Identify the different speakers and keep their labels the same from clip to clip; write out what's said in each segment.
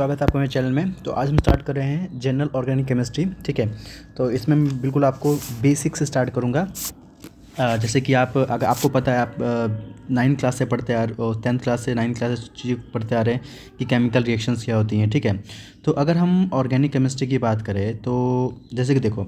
Speaker 1: स्वागत है आपको मेरे चैनल में तो आज हम स्टार्ट कर रहे हैं जनरल ऑर्गेनिक केमिस्ट्री ठीक है तो इसमें मैं बिल्कुल आपको बेसिक से स्टार्ट करूँगा जैसे कि आप अगर आपको पता है आप नाइन्थ क्लास से पढ़ते आ रहे टेंथ क्लास से नाइन्थ क्लास से चीज़ पढ़ते आ रहे हैं कि केमिकल रिएक्शंस क्या होती हैं ठीक है तो अगर हम ऑर्गेनिक केमिस्ट्री की बात करें तो जैसे कि देखो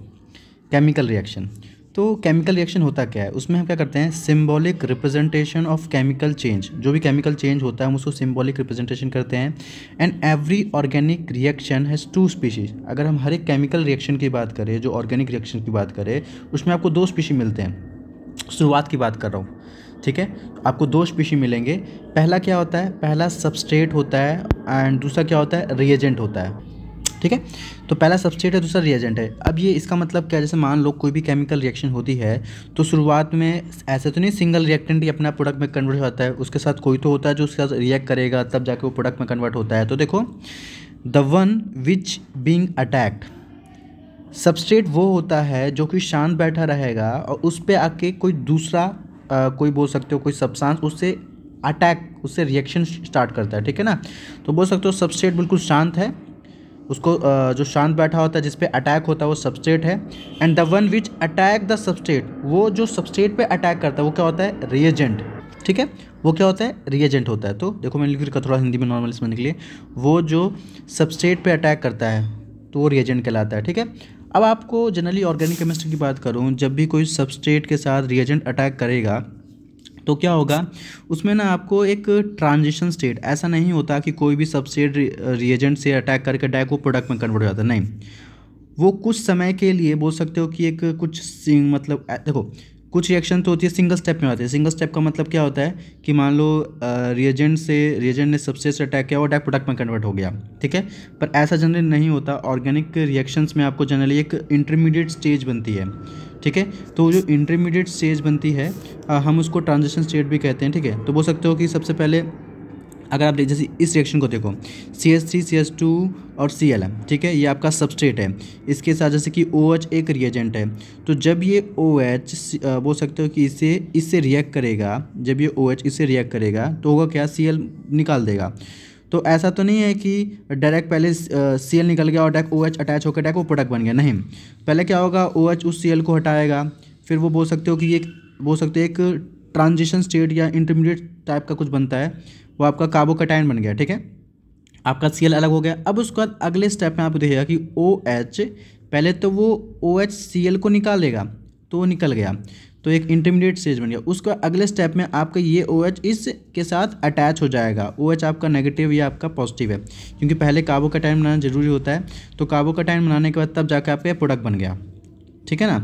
Speaker 1: केमिकल रिएक्शन तो केमिकल रिएक्शन होता क्या है उसमें हम क्या करते हैं symbolic representation of chemical change जो भी केमिकल चेंज होता है हम उसको सिम्बॉलिक रिप्रेजेंटेशन करते हैं and every organic reaction has two species अगर हम हर एक केमिकल रिएक्शन की बात करें जो ऑर्गेनिक रिएक्शन की बात करें उसमें आपको दो स्पीशी मिलते हैं शुरुआत की बात कर रहा हूँ ठीक है आपको दो स्पीशी मिलेंगे पहला क्या होता है पहला सबस्ट्रेट होता है एंड दूसरा क्या होता है रिएजेंट होता है ठीक है तो पहला सब्सट्रेट है दूसरा रिएजेंट है अब ये इसका मतलब क्या जैसे मान लो कोई भी केमिकल रिएक्शन होती है तो शुरुआत में ऐसे तो नहीं सिंगल रिएक्टेंट ही अपना प्रोडक्ट में कन्वर्ट हो जाता है उसके साथ कोई तो होता है जो उसके साथ रिएक्ट करेगा तब जाके वो प्रोडक्ट में कन्वर्ट होता है तो देखो the one which being attacked substrate वो होता है जो कि शांत बैठा रहेगा और उस पर आके कोई दूसरा आ, कोई बोल सकते हो कोई सब्सटेंस उससे अटैक उससे रिएक्शन स्टार्ट करता है ठीक है ना तो बोल सकते हो सबस्टेट बिल्कुल शांत है उसको जो शांत बैठा होता है जिस पे अटैक होता है वो सबस्टेट है and the one which attack the substrate वो जो सबस्टेट पे अटैक करता है वो क्या होता है रिएजेंट ठीक है वो क्या होता है रिएजेंट होता है तो देखो मैंने लिख रखा थोड़ा हिंदी में नॉर्मल समझने के लिए वो जो सबस्टेट पर अटैक करता है तो वो रिएजेंट कहलाता है ठीक है अब आपको जनरली ऑर्गेनिक केमिस्ट्री की बात करूँ जब भी कोई सबस्टेट के साथ रिएजेंट अटैक करेगा तो क्या होगा उसमें ना आपको एक ट्रांजिशन स्टेट ऐसा नहीं होता कि कोई भी सबस्टेट रिएजेंट से अटैक करके अटैक वो प्रोडक्ट में कन्वर्ट हो जाता है नहीं वो कुछ समय के लिए बोल सकते हो कि एक कुछ मतलब देखो कुछ रिएक्शन तो होती है सिंगल स्टेप में होती है सिंगल स्टेप का मतलब क्या होता है कि मान लो रिएजेंट से रिएजेंट ने सबसे से अटैक किया और अटैक प्रोडक्ट में कन्वर्ट हो गया ठीक है पर ऐसा जनरली नहीं होता ऑर्गेनिक रिएक्शंस में आपको जनरली एक इंटरमीडिएट स्टेज बनती है ठीक है तो जो इंटरमीडिएट स्टेज बनती है हम उसको ट्रांजिशन स्टेट भी कहते हैं ठीक है तो बोल सकते हो कि सबसे पहले अगर आप जैसे इस रिएक्शन को देखो C S three C S two और सी एल एम ठीक है ये आपका सबस्टेट है इसके साथ जैसे कि ओ OH एच एक रिएजेंट है तो जब ये ओ OH बोल सकते हो कि इसे इससे रिएक्ट करेगा जब ये ओ OH इससे रिएक्ट करेगा तो होगा क्या सी एल निकाल देगा तो ऐसा तो नहीं है कि डायरेक्ट पहले सी एल निकल गया और डायरेक्ट ओ एच अटैच होकर डायरेक्ट वो प्रोडक्ट बन गया नहीं पहले क्या होगा ओ एच उस सी एल को हटाएगा फिर वो बोल सकते हो कि एक बोल सकते हो एक ट्रांजिशन स्टेट या इंटरमीडिएट टाइप का कुछ बनता है वो आपका काबोकटाइन बन गया ठीक है आपका सी एल अलग हो गया अब उसके बाद अगले स्टेप में आप देखिएगा कि ओ एच पहले तो वो ओ एच सी एल को निकालेगा तो वो निकल गया तो एक इंटरमीडिएट स्टेज बन गया उसका अगले स्टेप में आपका ये ओ OH इसके साथ अटैच हो जाएगा ओ OH आपका नेगेटिव या आपका पॉजिटिव है क्योंकि पहले काबो का टाइम बनाना जरूरी होता है तो काबो का टाइम बनाने के बाद तब जाकर आपका प्रोडक्ट बन गया ठीक है ना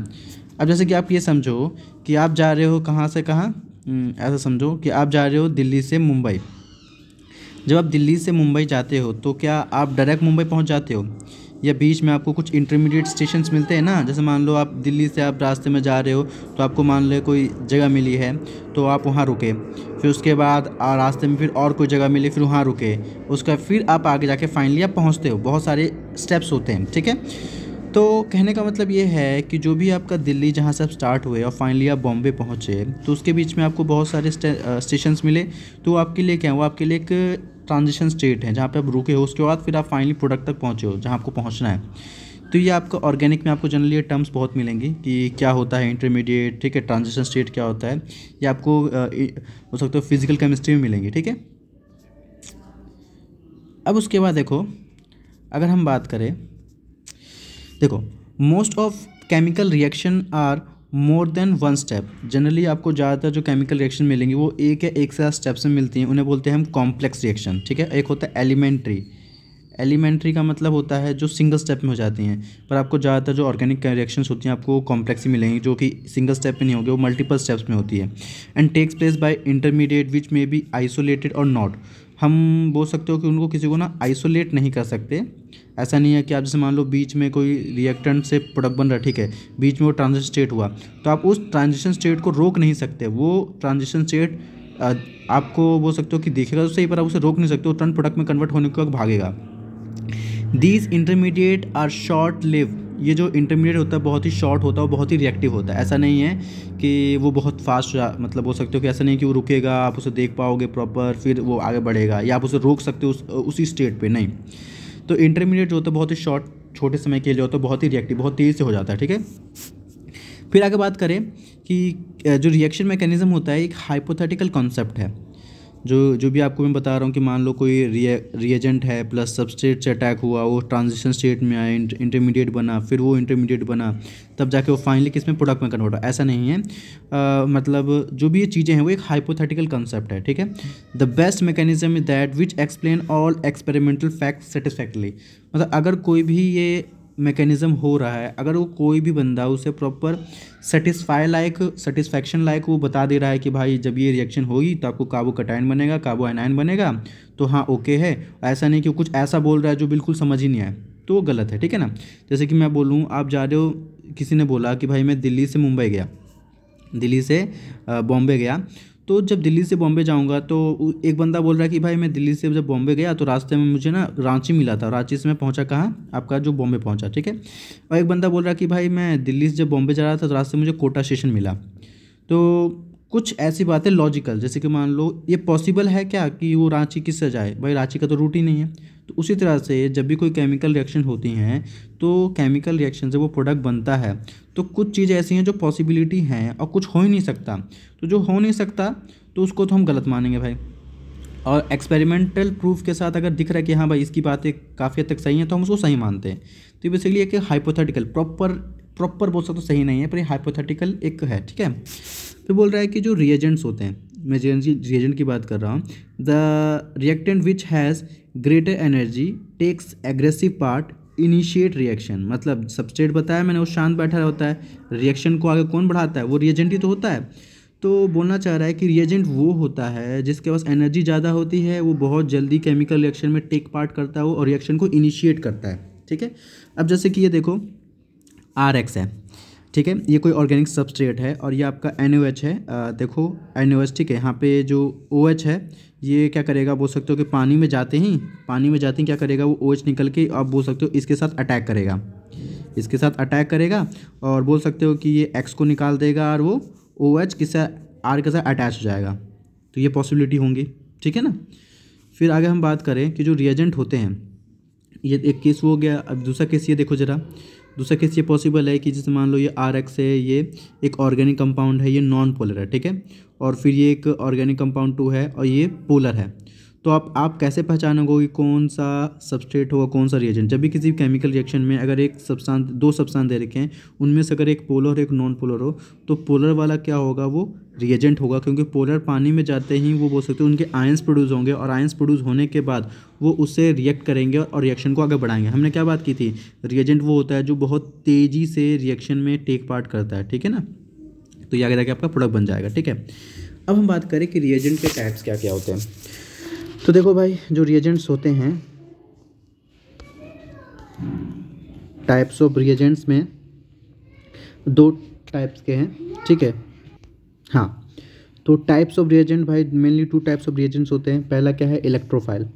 Speaker 1: अब जैसे कि आप ये समझो कि आप जा रहे हो कहाँ से कहाँ हम्म, ऐसा समझो कि आप जा रहे हो दिल्ली से मुंबई जब आप दिल्ली से मुंबई जाते हो तो क्या आप डायरेक्ट मुंबई पहुँच जाते हो या बीच में आपको कुछ इंटरमीडिएट स्टेशन मिलते हैं ना जैसे मान लो आप दिल्ली से आप रास्ते में जा रहे हो तो आपको मान लो कोई जगह मिली है तो आप वहाँ रुके फिर उसके बाद रास्ते में फिर और कोई जगह मिली फिर वहाँ रुके उसका फिर आप आगे जाके फाइनली आप पहुँचते हो बहुत सारे स्टेप्स होते हैं ठीक है तो कहने का मतलब ये है कि जो भी आपका दिल्ली जहाँ से आप स्टार्ट हुए और फाइनली आप बॉम्बे पहुँचे तो उसके बीच में आपको बहुत सारे स्टेशन मिले तो आपके लिए क्या वो आपके लिए एक ट्रांजिशन स्टेट है जहाँ पे आप रुके हो उसके बाद फिर आप फाइनली प्रोडक्ट तक पहुँचे हो जहाँ आपको पहुँचना है तो ये आपको ऑर्गेनिक में आपको जनरली ये टर्म्स बहुत मिलेंगे कि क्या होता है इंटरमीडिएट ठीक है ट्रांजिशन स्टेट क्या होता है ये आपको हो सकता है फिजिकल केमिस्ट्री में मिलेंगी ठीक है अब उसके बाद देखो अगर हम बात करें देखो most of chemical reaction are more than one step generally आपको ज़्यादातर जो केमिकल रिएक्शन मिलेंगी वो एक या एक से ज़्यादा स्टेप से मिलती हैं उन्हें बोलते हैं हम कॉम्प्लेक्स रिएक्शन ठीक है एक होता है एलिमेंट्री एलिमेंट्री का मतलब होता है जो सिंगल स्टेप में हो जाती हैं पर आपको ज़्यादातर जो ऑर्गेनिक रिएक्शन होती हैं आपको कॉम्प्लेक्स ही मिलेंगी जो कि सिंगल स्टेप में नहीं होगी वो मल्टीपल स्टेप्स में होती है and takes place by intermediate which may be isolated और नॉट हम बोल सकते हो कि उनको किसी को ना आइसोलेट नहीं कर सकते ऐसा नहीं है कि आप जैसे मान लो बीच में कोई रिएक्टेंट से प्रोडक्ट बन रहा ठीक है बीच में वो ट्रांजिशन स्टेट हुआ तो आप उस ट्रांजिशन स्टेट को रोक नहीं सकते वो ट्रांजिशन स्टेट आपको बोल सकते हो कि देखेगा तो सही पर आप उसे रोक नहीं सकते वो टर्न प्रोडक्ट में कन्वर्ट होने के वक्त भागेगा these intermediate are short live ये जो इंटरमीडिएट होता है बहुत ही शॉर्ट होता है और बहुत ही रिएक्टिव होता है ऐसा नहीं है कि वो बहुत फास्ट मतलब हो सकते हो कि ऐसा नहीं कि वो रुकेगा आप उसे देख पाओगे प्रॉपर फिर वो आगे बढ़ेगा या आप उसे रोक सकते हो उस, उसी स्टेट पर नहीं तो इंटरमीडिएट जो होता है बहुत ही शॉर्ट छोटे समय के लिए होता है बहुत ही रिएक्टिव बहुत तेज़ से हो जाता है ठीक है फिर आगे बात करें कि जो रिएक्शन मैकेनिज़्म होता है एक हाइपोथेटिकल कॉन्सेप्ट है जो जो भी आपको मैं बता रहा हूँ कि मान लो कोई रिएजेंट है प्लस सबस्टेट से अटैक हुआ वो ट्रांजिशन स्टेट में आया इंटरमीडिएट बना फिर वो इंटरमीडिएट बना तब जाके वो फाइनली किस में प्रोडक्ट में कन्वर्ट हो ऐसा नहीं है आ, मतलब जो भी ये चीज़ें हैं वो एक हाइपोथेटिकल कंसेप्ट है ठीक है the best mechanism is that which explain all experimental fact satisfactorily मतलब अगर कोई भी ये मैकेनिज़्म हो रहा है अगर वो कोई भी बंदा उसे प्रॉपर सेटिस्फाई लायक सेटिस्फेक्शन लायक वो बता दे रहा है कि भाई जब ये रिएक्शन होगी तो आपको काबो कटाइन बनेगा काबो एनाइन बनेगा तो हाँ ओके है ऐसा नहीं कि कुछ ऐसा बोल रहा है जो बिल्कुल समझ ही नहीं आए तो वो गलत है ठीक है ना जैसे कि मैं बोलूँ आप जा रहे हो किसी ने बोला कि भाई मैं दिल्ली से मुंबई गया दिल्ली से बॉम्बे गया तो जब दिल्ली से बॉम्बे जाऊँगा तो एक बंदा बोल रहा है कि भाई मैं दिल्ली से जब बॉम्बे गया तो रास्ते में मुझे ना रांची मिला था रांची से मैं पहुँचा कहाँ आपका जो बॉम्बे पहुँचा ठीक है और एक बंदा बोल रहा है कि भाई मैं दिल्ली से जब बॉम्बे जा रहा था तो रास्ते में मुझे कोटा स्टेशन मिला तो कुछ ऐसी बातें लॉजिकल जैसे कि मान लो ये पॉसिबल है क्या कि वो रांची किससे जाए भाई रांची का तो रूट ही नहीं है तो उसी तरह से जब भी कोई केमिकल रिएक्शन होती हैं तो केमिकल रिएक्शन से वो प्रोडक्ट बनता है तो कुछ चीज़ें ऐसी हैं जो पॉसिबिलिटी हैं और कुछ हो ही नहीं सकता तो जो हो नहीं सकता तो उसको तो हम गलत मानेंगे भाई और एक्सपेरिमेंटल प्रूफ के साथ अगर दिख रहा है कि हाँ भाई इसकी बातें काफ़ी हद तक सही हैं तो हम उसको सही मानते हैं तो बेसिकली एक हाइपोथेटिकल प्रॉपर प्रॉपर बोल सकते तो सही नहीं है पर हाइपोथेटिकल एक है ठीक है फिर बोल रहा है कि जो रिएजेंट्स होते हैं मैं रिएजेंट की बात कर रहा हूँ the reactant which has greater energy takes aggressive part initiate reaction मतलब सबस्टेट बताया मैंने वो शांत बैठा होता है रिएक्शन को आगे कौन बढ़ाता है वो रिएजेंट ही तो होता है तो बोलना चाह रहा है कि रिएजेंट वो होता है जिसके पास एनर्जी ज़्यादा होती है वो बहुत जल्दी केमिकल रिएक्शन में टेक पार्ट करता है वो और रिएक्शन को इनिशिएट करता है ठीक है अब जैसे कि ये देखो आर एक्स है ठीक है ये कोई ऑर्गेनिक सबस्ट्रेट है और ये आपका एन ओ एच है आ, देखो एन ओ एच ठीक है यहाँ पे जो ओ एच है ये क्या करेगा बोल सकते हो कि पानी में जाते ही पानी में जाते ही क्या करेगा वो ओ एच निकल के आप बोल सकते हो इसके साथ अटैक करेगा इसके साथ अटैक करेगा और बोल सकते हो कि ये एक्स को निकाल देगा और वो ओ एच किसा आर के साथ अटैच हो जाएगा तो ये पॉसिबिलिटी होंगी ठीक है ना फिर आगे हम बात करें कि जो रिएजेंट होते हैं ये एक केस हो गया अब दूसरा केस ये देखो ज़रा दूसरा केस ये पॉसिबल है कि जैसे मान लो ये आर एक्स है ये एक ऑर्गेनिक कंपाउंड है ये नॉन पोलर है ठीक है और फिर ये एक ऑर्गेनिक कंपाउंड टू है और ये पोलर है तो आप आप कैसे पहचानोगे कि कौन सा सबस्ट्रेट होगा कौन सा रिएजेंट जब भी किसी केमिकल रिएक्शन में अगर एक सब्सान दो सबसान दे रखे हैं उनमें से अगर एक पोलर और एक नॉन पोलर हो तो पोलर वाला क्या होगा वो रिएजेंट होगा क्योंकि पोलर पानी में जाते ही वो बोल सकते हैं उनके आयंस प्रोड्यूस होंगे और आयंस प्रोड्यूस होने के बाद वो उससे रिएक्ट करेंगे और रिएक्शन को आगे बढ़ाएंगे हमने क्या बात की थी रिएजेंट वो होता है जो बहुत तेज़ी से रिएक्शन में टेक पार्ट करता है ठीक है ना तो ये आगे जाके आपका प्रोडक्ट बन जाएगा ठीक है अब हम बात करें कि रिएजेंट के टाइप्स क्या क्या होते हैं तो देखो भाई जो रिएजेंट्स होते हैं टाइप्स ऑफ रिएजेंट्स में दो टाइप्स के हैं ठीक है हाँ तो टाइप्स ऑफ रिएजेंट भाई mainly two types of reagents होते हैं पहला क्या है इलेक्ट्रोफाइल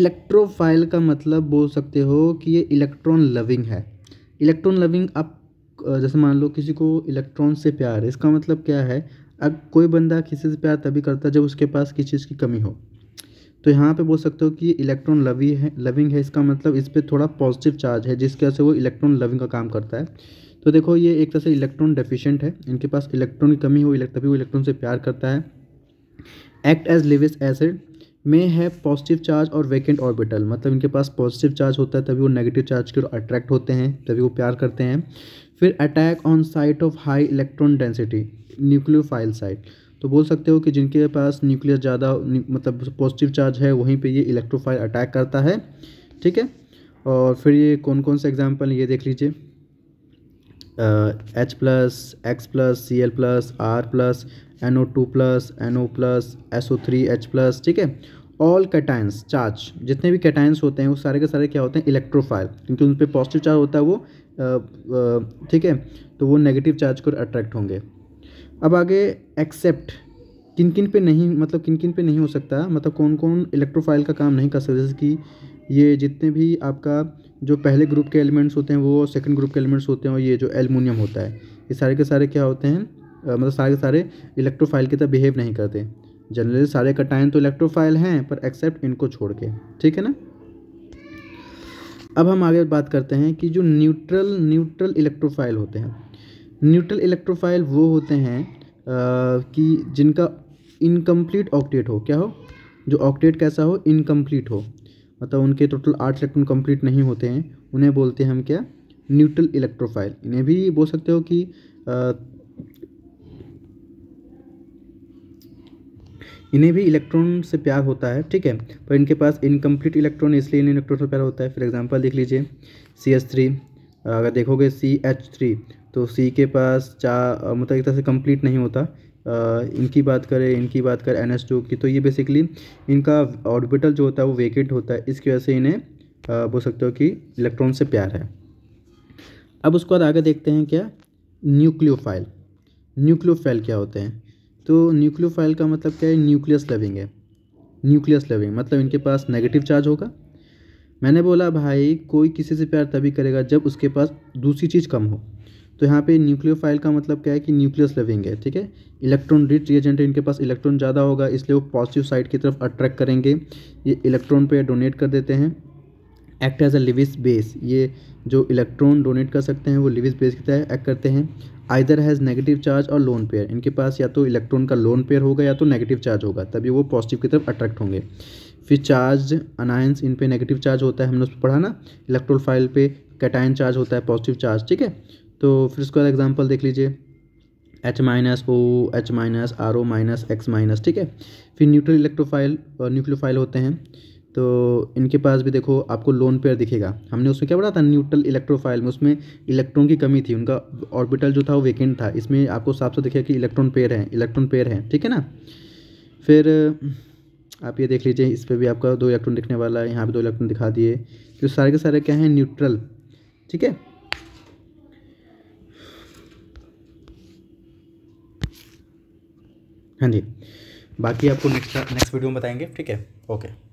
Speaker 1: इलेक्ट्रोफाइल का मतलब बोल सकते हो कि ये इलेक्ट्रॉन लविंग है इलेक्ट्रॉन लविंग आप जैसे मान लो किसी को इलेक्ट्रॉन से प्यार है इसका मतलब क्या है अब कोई बंदा किसी से प्यार तभी करता है जब उसके पास किसी चीज़ की कमी हो तो यहाँ पे बोल सकते हो कि इलेक्ट्रॉन लवी है लविंग है इसका मतलब इस पर थोड़ा पॉजिटिव चार्ज है जिसकी वजह से वो इलेक्ट्रॉन लविंग का काम करता है तो देखो ये एक तरह से इलेक्ट्रॉन डेफिशिएंट है इनके पास इलेक्ट्रॉन की कमी हो तभी वो इलेक्ट्रॉन से प्यार करता है एक्ट एज लिविस एसिड में है पॉजिटिव चार्ज और वैकेंट ऑर्बिटल मतलब इनके पास पॉजिटिव चार्ज होता है तभी वो नेगेटिव चार्ज की ओर अट्रैक्ट होते हैं तभी वो प्यार करते हैं फिर attack on site of high electron density nucleophile site तो बोल सकते हो कि जिनके पास न्यूक्लियर ज़्यादा मतलब पॉजिटिव चार्ज है वहीं पे ये इलेक्ट्रोफाइल अटैक करता है ठीक है और फिर ये कौन कौन से एग्जाम्पल ये देख लीजिए H plus X plus C L plus R plus N O two plus N O plus S O three H plus ठीक है ऑल कैटाइंस चार्ज जितने भी कैटाइंस होते हैं वो सारे के सारे क्या होते हैं इलेक्ट्रोफाइल क्योंकि उन पर पॉजिटिव चार्ज होता है वो ठीक है तो वो नेगेटिव चार्ज को अट्रैक्ट होंगे अब आगे एक्सेप्ट किन किन पे नहीं मतलब किन किन पे नहीं हो सकता मतलब कौन कौन इलेक्ट्रोफाइल का काम नहीं कर सकते जैसे कि ये जितने भी आपका जो पहले ग्रुप के एलिमेंट्स होते हैं वो सेकंड ग्रुप के एलिमेंट्स होते हैं और ये जो एलमोनियम होता है ये सारे के सारे क्या होते हैं आ, मतलब सारे के सारे इलेक्ट्रोफाइल की तरह बिहेव नहीं करते जनरली सारे कटाइन तो इलेक्ट्रोफाइल हैं पर एक्सेप्ट इनको छोड़ के ठीक है ना अब हम आगे बात करते हैं कि जो न्यूट्रल न्यूट्रल इलेक्ट्रोफाइल होते हैं न्यूट्रल इलेक्ट्रोफाइल वो होते हैं कि जिनका इनकम्प्लीट ऑक्टेट हो क्या हो जो ऑक्टेट कैसा हो इनकम्प्लीट हो मतलब उनके टोटल आठ इलेक्ट्रॉन कम्प्लीट नहीं होते हैं उन्हें बोलते हैं हम क्या न्यूट्रल इलेक्ट्रोफाइल इन्हें भी बोल सकते हो कि इन्हें भी इलेक्ट्रॉन से प्यार होता है ठीक है पर इनके पास इनकम्प्लीट इलेक्ट्रॉन इसलिए इन्हें इलेक्ट्रॉन से प्यार होता है फॉर एग्जांपल देख लीजिए सी एस थ्री अगर देखोगे सी एच थ्री तो सी के पास चार मतलब एक तरह से कंप्लीट नहीं होता इनकी बात करें इनकी बात करें एन एस टू की तो ये बेसिकली इनका ऑर्बिटल जो होता है वो वेकेट होता है इसकी वजह से इन्हें बोल सकते हो कि इलेक्ट्रॉन से प्यार है अब उसके बाद आगे देखते हैं क्या न्यूक्लियोफाइल न्यूक्लियोफाइल क्या होते हैं तो न्यूक्लियोफाइल का मतलब क्या है न्यूक्लियस लविंग है न्यूक्लियस लविंग मतलब इनके पास नेगेटिव चार्ज होगा मैंने बोला भाई कोई किसी से प्यार तभी करेगा जब उसके पास दूसरी चीज़ कम हो तो यहाँ पे न्यूक्लियोफाइल का मतलब क्या है कि न्यूक्लियस लिविंग है ठीक है इलेक्ट्रॉन रिच रिएजेंट है इनके पास इलेक्ट्रॉन ज़्यादा होगा इसलिए वो पॉजिटिव साइड की तरफ अट्रैक्ट करेंगे ये इलेक्ट्रॉन पे डोनेट कर देते हैं act as a Lewis base ये जो इलेक्ट्रॉन डोनेट कर सकते हैं वो लिविस बेस की तरह एक्ट करते हैं आइदर हैज़ नेगेटिव चार्ज और लोन पेयर इनके पास या तो इलेक्ट्रॉन का लोन पेयर होगा या तो नेगेटिव चार्ज होगा तभी वो पॉजिटिव की तरफ अट्रैक्ट होंगे फिर चार्ज अनायंस इन पे नेगेटिव चार्ज होता है हमने उस पर पढ़ा ना इलेक्ट्रोल फाइल पे कैटाइन चार्ज होता है पॉजिटिव चार्ज ठीक है तो फिर उसके बाद एग्जाम्पल देख लीजिए H minus O H minus R O minus X minus ठीक है फिर न्यूट्रल इलेक्ट्रोफाइल और न्यूक्लियोफाइल होते हैं तो इनके पास भी देखो आपको लोन पेयर दिखेगा हमने उसमें क्या पढ़ा था न्यूट्रल इलेक्ट्रोफाइल में उसमें इलेक्ट्रॉन की कमी थी उनका ऑर्बिटल जो था वो वेकेंट था इसमें आपको साफ साफ दिखेगा कि इलेक्ट्रॉन पेयर है इलेक्ट्रॉन पेयर है ठीक है ना फिर आप ये देख लीजिए इस पर भी आपका दो इलेक्ट्रॉन दिखने वाला है यहाँ पर दो इलेक्ट्रॉन दिखा दिए तो सारे के सारे क्या हैं न्यूट्रल ठीक है हाँ जी बाकी आपको नेक्स्ट नेक्स्ट वीडियो में बताएंगे ठीक है ओके